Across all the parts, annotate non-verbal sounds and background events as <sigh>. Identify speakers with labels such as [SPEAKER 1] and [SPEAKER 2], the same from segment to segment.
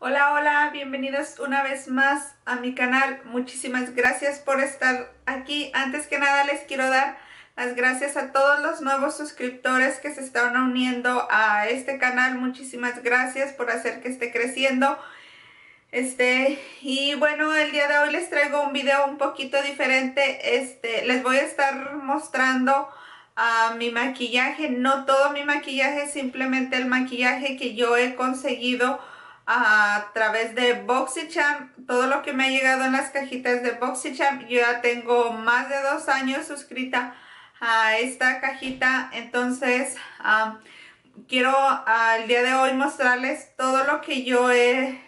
[SPEAKER 1] Hola, hola, bienvenidos una vez más a mi canal. Muchísimas gracias por estar aquí. Antes que nada les quiero dar las gracias a todos los nuevos suscriptores que se están uniendo a este canal. Muchísimas gracias por hacer que esté creciendo. Este, y bueno, el día de hoy les traigo un video un poquito diferente. Este, les voy a estar mostrando a mi maquillaje. No todo mi maquillaje, simplemente el maquillaje que yo he conseguido a través de BoxyChamp, todo lo que me ha llegado en las cajitas de BoxyChamp, yo ya tengo más de dos años suscrita a esta cajita, entonces quiero al día de hoy mostrarles todo lo que yo he,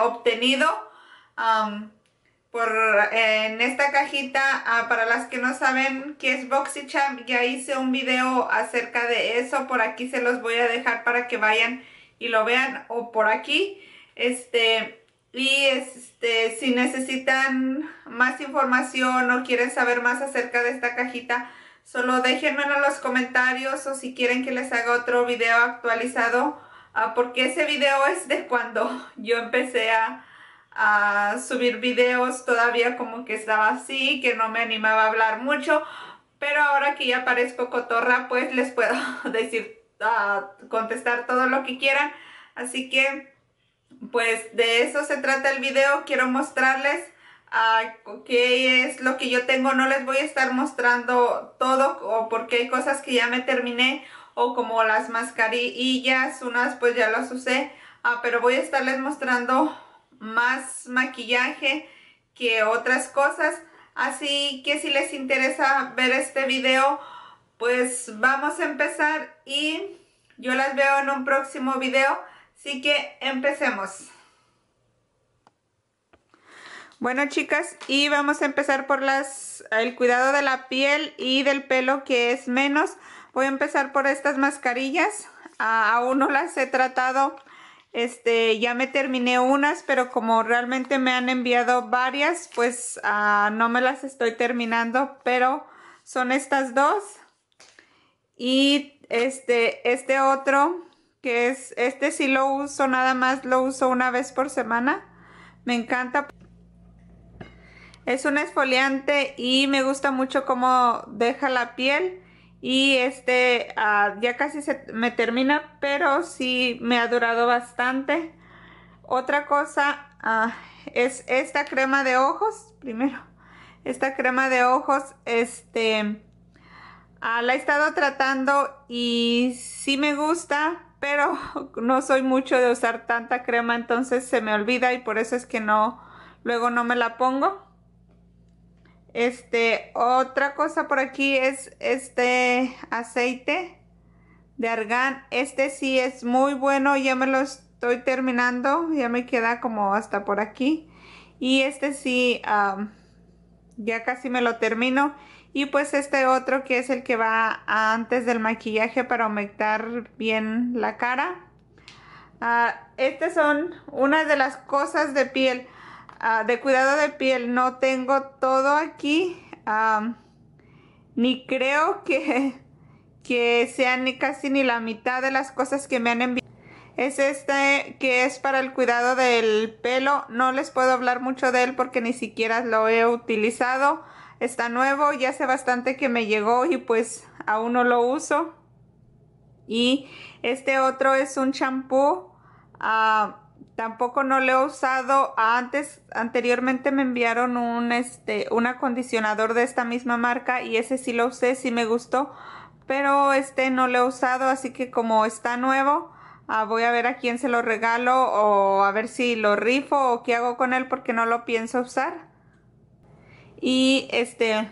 [SPEAKER 1] obtenido por, en esta cajita. Ah, para las que no saben qué es BoxyChamp, ya hice un video acerca de eso, por aquí se los voy a dejar para que vayan y lo vean o por aquí. Este, y este, si necesitan más información o quieren saber más acerca de esta cajita, solo déjenmelo en los comentarios o si quieren que les haga otro video actualizado, ah, porque ese video es de cuando <laughs> yo empecé a, a subir videos, todavía como que estaba así, que no me animaba a hablar mucho, pero ahora que ya parezco cotorra, pues les puedo <laughs> decir contestar todo lo que quieran. Así que, pues de eso se trata el video. Quiero mostrarles ah, qué es lo que yo tengo. No les voy a estar mostrando todo o porque hay cosas que ya me terminé o como las mascarillas, unas pues ya las usé. Ah, pero voy a estarles mostrando más maquillaje que otras cosas. Así que si les interesa ver este video pues vamos a empezar y yo las veo en un próximo video. Así que empecemos. Bueno chicas, y vamos a empezar por las, el cuidado de la piel y del pelo que es menos. Voy a empezar por estas mascarillas. Ah, aún no las he tratado. Este, ya me terminé unas, pero como realmente me han enviado varias, pues ah, no me las estoy terminando. Pero son estas dos. Y este, este otro, que es, este sí lo uso, nada más lo uso una vez por semana. Me encanta. Es un esfoliante y me gusta mucho cómo deja la piel. Y este ah, ya casi se me termina, pero sí me ha durado bastante. Otra cosa ah, es esta crema de ojos. Primero, esta crema de ojos, este Ah, la he estado tratando y sí me gusta, pero <laughs> no soy mucho de usar tanta crema, entonces se me olvida y por eso es que no, luego no me la pongo. Este, otra cosa por aquí es este aceite de argán. Este sí es muy bueno, ya me lo estoy terminando, ya me queda como hasta por aquí. Y este sí, ya casi me lo termino y pues este otro que es el que va antes del maquillaje para aumentar bien la cara. Ah, estas son una de las cosas de piel, ah, de cuidado de piel. No tengo todo aquí. Ah, ni creo que, <laughs> que sean ni casi ni la mitad de las cosas que me han enviado. Es este que es para el cuidado del pelo. No les puedo hablar mucho de él porque ni siquiera lo he utilizado está nuevo, ya hace bastante que me llegó y pues aún no lo uso. Y este otro es un champú. Ah, tampoco no lo he usado antes. Anteriormente me enviaron un, este, un acondicionador de esta misma marca y ese sí lo usé, sí me gustó. Pero este no lo he usado, así que como está nuevo, ah, voy a ver a quién se lo regalo o a ver si lo rifo o qué hago con él porque no lo pienso usar. Y este,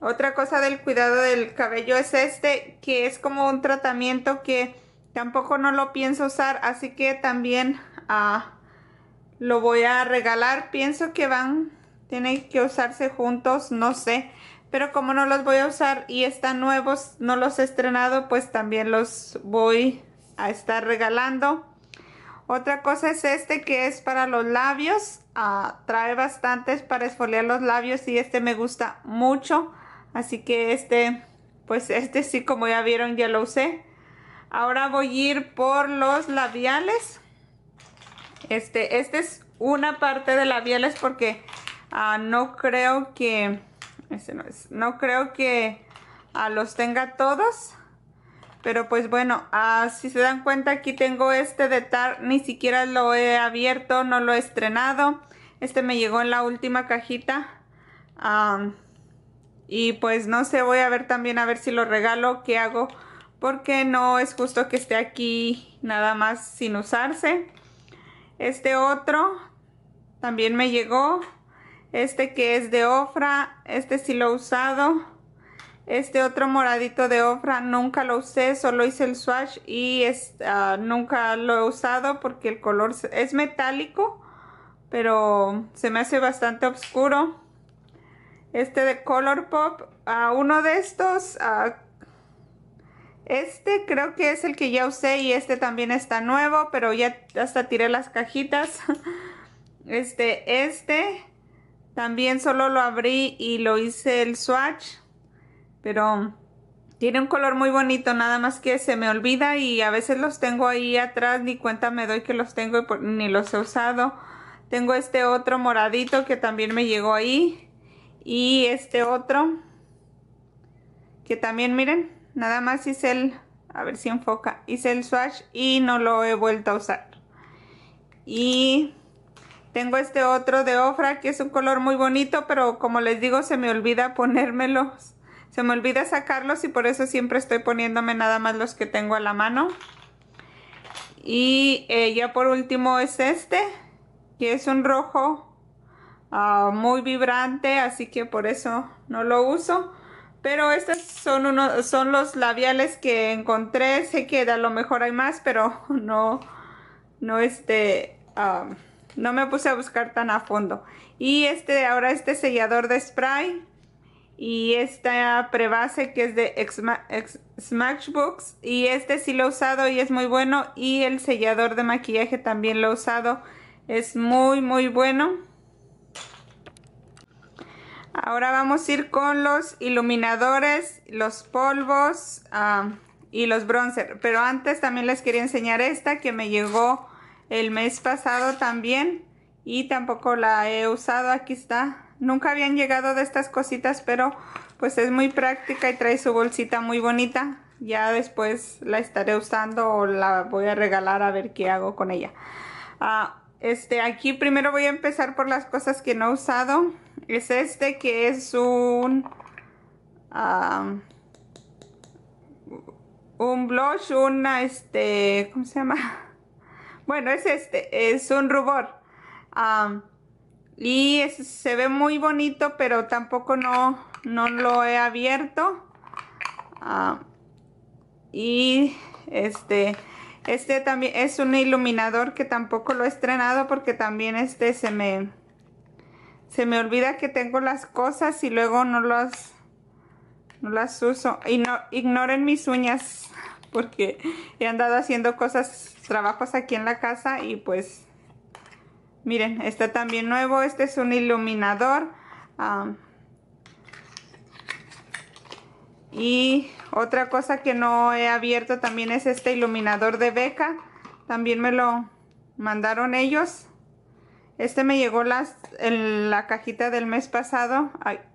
[SPEAKER 1] otra cosa del cuidado del cabello es este, que es como un tratamiento que tampoco no lo pienso usar, así que también ah, lo voy a regalar. Pienso que van, tienen que usarse juntos, no sé. Pero como no los voy a usar y están nuevos, no los he estrenado, pues también los voy a estar regalando. Otra cosa es este que es para los labios. Ah, trae bastantes para esfoliar los labios y este me gusta mucho. Así que este, pues este sí, como ya vieron, ya lo usé. Ahora voy a ir por los labiales. Este, este es una parte de labiales porque ah, no creo que... no, es, no creo que a ah, los tenga todos. Pero pues bueno, ah, si se dan cuenta aquí tengo este de TAR, ni siquiera lo he abierto, no lo he estrenado. Este me llegó en la última cajita. y pues no sé, voy a ver también a ver si lo regalo, qué hago. Porque no es justo que esté aquí nada más sin usarse. Este otro también me llegó. Este que es de Ofra, este sí lo he usado. Este otro moradito de Ofra nunca lo usé, solo hice el swatch y ah, nunca lo he usado porque el color es metálico, pero se me hace bastante oscuro. Este de Color Pop, a ah, uno de estos, ah, este creo que es el que ya usé y este también está nuevo, pero ya hasta tiré las cajitas. <laughs> Este, este, también solo lo abrí y lo hice el swatch. Pero tiene un color muy bonito, nada más que se me olvida y a veces los tengo ahí atrás, ni cuenta me doy que los tengo y ni los he usado. Tengo este otro moradito que también me llegó ahí. Y este otro que también, miren, nada más hice el, a ver si enfoca, hice el swatch y no lo he vuelto a usar. Y tengo este otro de Ofra que es un color muy bonito, pero como les digo se me olvida ponérmelos se me olvida sacarlos y por eso siempre estoy poniéndome nada más los que tengo a la mano. Y eh, ya por último es este, que es un rojo ah, muy vibrante, así que por eso no lo uso. Pero estos son, son los labiales que encontré. Sé que a lo mejor hay más, pero <laughs> no, no, este, ah, no me puse a buscar tan a fondo. Y este, ahora este sellador de spray y esta prebase que es de Smashbox y este sí lo he usado y es muy bueno y el sellador de maquillaje también lo he usado es muy muy bueno ahora vamos a ir con los iluminadores los polvos ah, y los bronzer pero antes también les quería enseñar esta que me llegó el mes pasado también y tampoco la he usado aquí está Nunca habían llegado de estas cositas, pero pues es muy práctica y trae su bolsita muy bonita. Ya después la estaré usando o la voy a regalar a ver qué hago con ella. Ah, este, aquí primero voy a empezar por las cosas que no he usado. Es este que es un... Um, un blush, una, este, ¿cómo se llama? <laughs> Bueno, es este, es un rubor. Ah, y se ve muy bonito, pero tampoco no, no lo he abierto. Ah, y este, este también es un iluminador que tampoco lo he estrenado porque también este se me, se me olvida que tengo las cosas y luego no las, no las uso. Y no, ignoren mis uñas porque he andado haciendo cosas, trabajos aquí en la casa y pues Miren, está también nuevo. Este es un iluminador. y otra cosa que no he abierto también es este iluminador de beca. También me lo mandaron ellos. Este me llegó las, en la cajita del mes pasado. <laughs>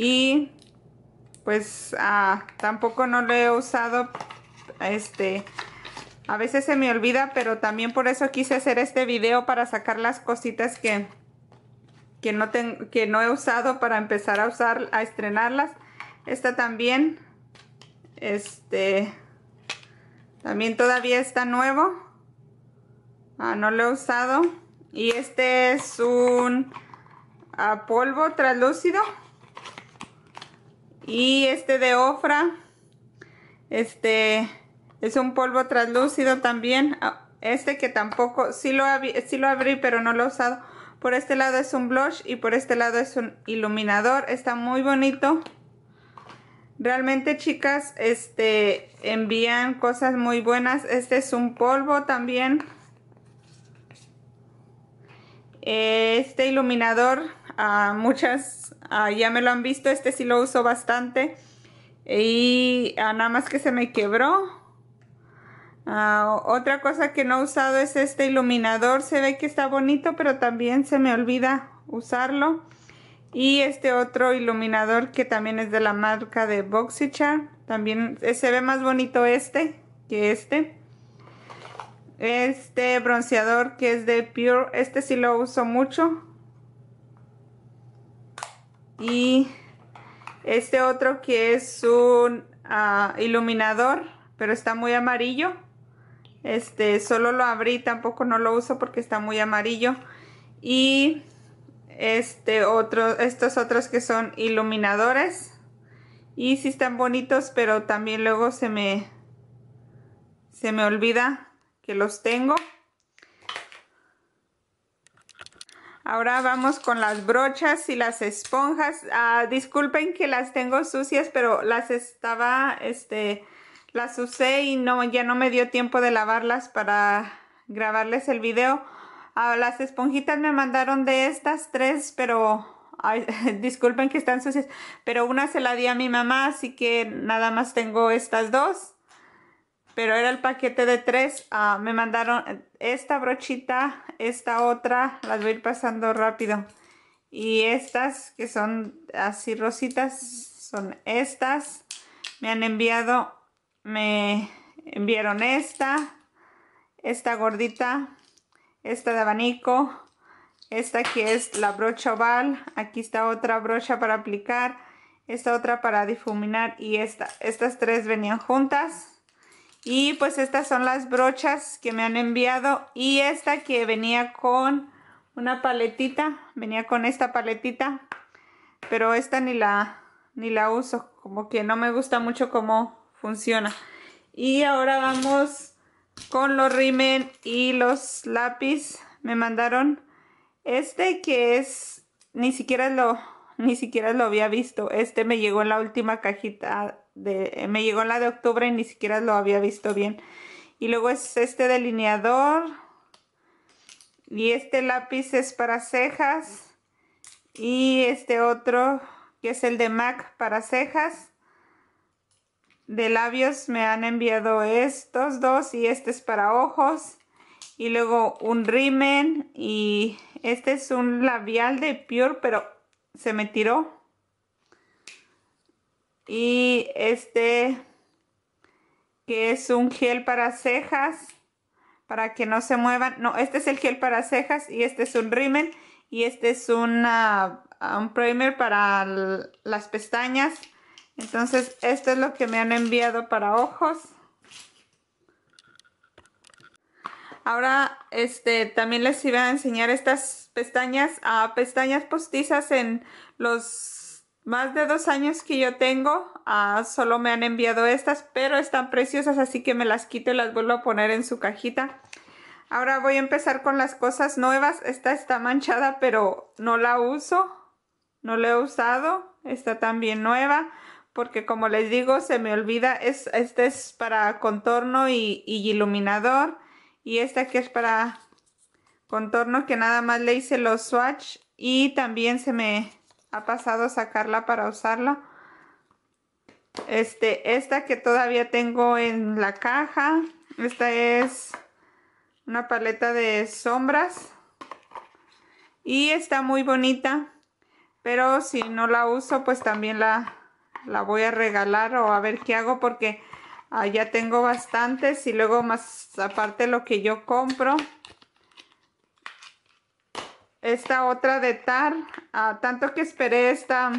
[SPEAKER 1] Y pues ah, tampoco no lo he usado. Este, a veces se me olvida, pero también por eso quise hacer este video para sacar las cositas que, que, no, que no he usado para empezar a usar, a estrenarlas. Esta también, este, también todavía está nuevo. Ah, no lo he usado. Y este es un a polvo translúcido. Y este de Ofra. Este es un polvo translúcido también. Ah, este que tampoco, sí lo, lo abrí, pero no lo he usado. Por este lado es un blush y por este lado es un iluminador. Está muy bonito. Realmente, chicas, este, envían cosas muy buenas. Este es un polvo también. Este iluminador, a ah, muchas ah, ya me lo han visto. Este sí lo uso bastante. Y nada más que se me quebró. Ah, otra cosa que no he usado es este iluminador. Se ve que está bonito, pero también se me olvida usarlo. Y este otro iluminador que también es de la marca de Boxichar. También se ve más bonito este que este. Este bronceador que es de Pure. Este sí lo uso mucho. Y este otro que es un ah, iluminador, pero está muy amarillo. Este, solo lo abrí, tampoco no lo uso porque está muy amarillo. Y este otros estos otros que son iluminadores. Y sí están bonitos, pero también luego se me, se me olvida que los tengo. Ahora vamos con las brochas y las esponjas. Ah, disculpen que las tengo sucias, pero las estaba este, las usé y no, ya no me dio tiempo de lavarlas para grabarles el video. a las esponjitas me mandaron de estas tres, pero <laughs> disculpen que están sucias, pero una se la di a mi mamá, así que nada más tengo estas dos. Pero era el paquete de tres, ah, me mandaron esta brochita, esta otra, las voy a ir pasando rápido. Y estas, que son así rositas, son estas. Me han enviado me enviaron esta, esta gordita, esta de abanico, esta que es la brocha oval, aquí está otra brocha para aplicar, esta otra para difuminar y esta. Estas tres venían juntas. Y pues estas son las brochas que me han enviado y esta que venía con una paletita, venía con esta paletita, pero esta ni la ni la uso, como que no me gusta mucho como funciona. Y ahora vamos con los rimen y los lápiz. Me mandaron este que es, ni siquiera lo, ni siquiera lo había visto. Este me llegó en la última cajita, de, me llegó en la de octubre y ni siquiera lo había visto bien. Y luego es este delineador. Y este lápiz es para cejas. Y este otro que es el de MAC para cejas de labios me han enviado estos dos y este es para ojos y luego un rimen y este es un labial de Pure pero se me tiró y este que es un gel para cejas para que no se muevan no este es el gel para cejas y este es un rimen y este es una, un primer para las pestañas entonces, esto es lo que me han enviado para ojos. Ahora, este, también les iba a enseñar estas pestañas, a pestañas postizas en los más de dos años que yo tengo. Ah, solo me han enviado estas, pero están preciosas, así que me las quito y las vuelvo a poner en su cajita. Ahora voy a empezar con las cosas nuevas. Esta está manchada, pero no la uso. No la he usado. Está también nueva porque como les digo, se me olvida, es, este es para contorno y, iluminador y esta que es para contorno que nada más le hice los swatch y también se me ha pasado sacarla para usarla. Este, esta que todavía tengo en la caja, esta es una paleta de sombras y está muy bonita, pero si no la uso pues también la, la voy a regalar o a ver qué hago porque ah, ya tengo bastantes y luego más aparte lo que yo compro. Esta otra de TAR, ah, tanto que esperé esta,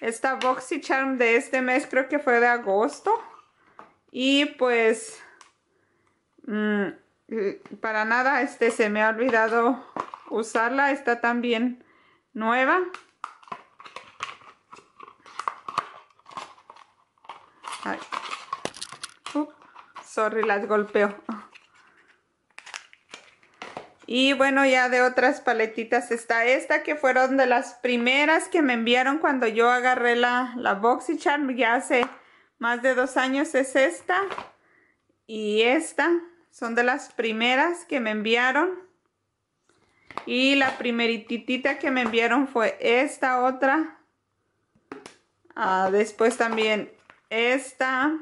[SPEAKER 1] esta charm de este mes, creo que fue de agosto. Y pues, mm, para nada, este se me ha olvidado usarla, está también nueva. sorry, las golpeo. Y bueno, ya de otras paletitas está esta, que fueron de las primeras que me enviaron cuando yo agarré la, la BoxyCharm. Ya hace más de dos años es esta. Y esta son de las primeras que me enviaron. Y la primeritita que me enviaron fue esta otra. Ah, después también esta,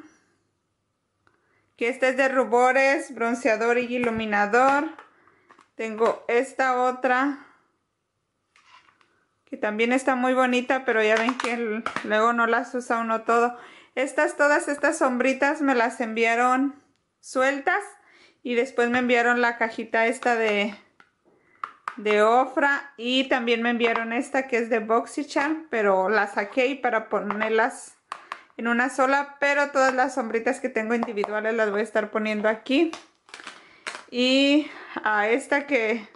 [SPEAKER 1] que esta es de rubores, bronceador y iluminador. Tengo esta otra, que también está muy bonita, pero ya ven que luego no las usa uno todo. Estas, todas estas sombritas me las enviaron sueltas y después me enviaron la cajita esta de, de Ofra y también me enviaron esta que es de Boxycharm, pero la saqué y para ponerlas en una sola, pero todas las sombritas que tengo individuales las voy a estar poniendo aquí. Y a esta que...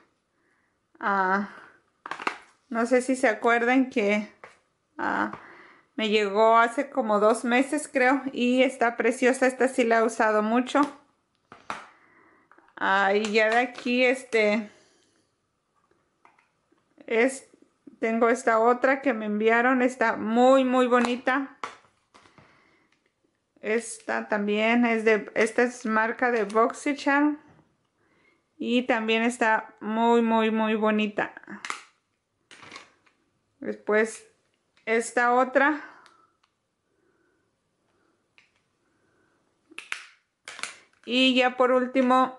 [SPEAKER 1] no sé si se acuerdan que me llegó hace como dos meses creo y está preciosa, esta sí la he usado mucho. Ah, y ya de aquí este es tengo esta otra que me enviaron, está muy muy bonita. Esta también es de, esta es marca de Boxycharm. Y también está muy, muy, muy bonita. Después, esta otra. Y ya por último,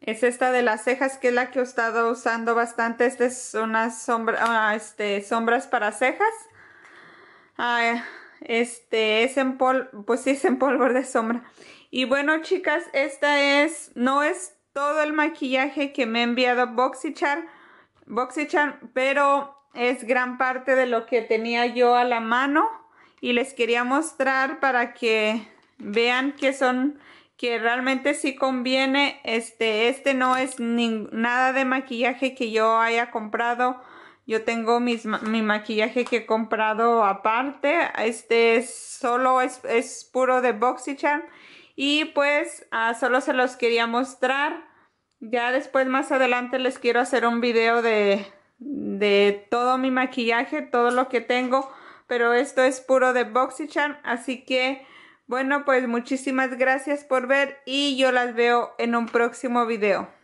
[SPEAKER 1] es esta de las cejas, que es la que he estado usando bastante. Esta es una sombra, ah, este, sombras para cejas. Ah, eh, este es en pol pues sí es en polvo de sombra. Y bueno, chicas, esta es no es todo el maquillaje que me ha enviado Boxychar, Boxychar, pero es gran parte de lo que tenía yo a la mano y les quería mostrar para que vean que son que realmente sí conviene. Este, este no es nada de maquillaje que yo haya comprado yo tengo mi maquillaje que he comprado aparte. Este solo es, puro de BoxyCharm. Y pues ah, solo se los quería mostrar. Ya después más adelante les quiero hacer un video de, de todo mi maquillaje, todo lo que tengo. Pero esto es puro de BoxyCharm. Así que bueno pues muchísimas gracias por ver y yo las veo en un próximo video.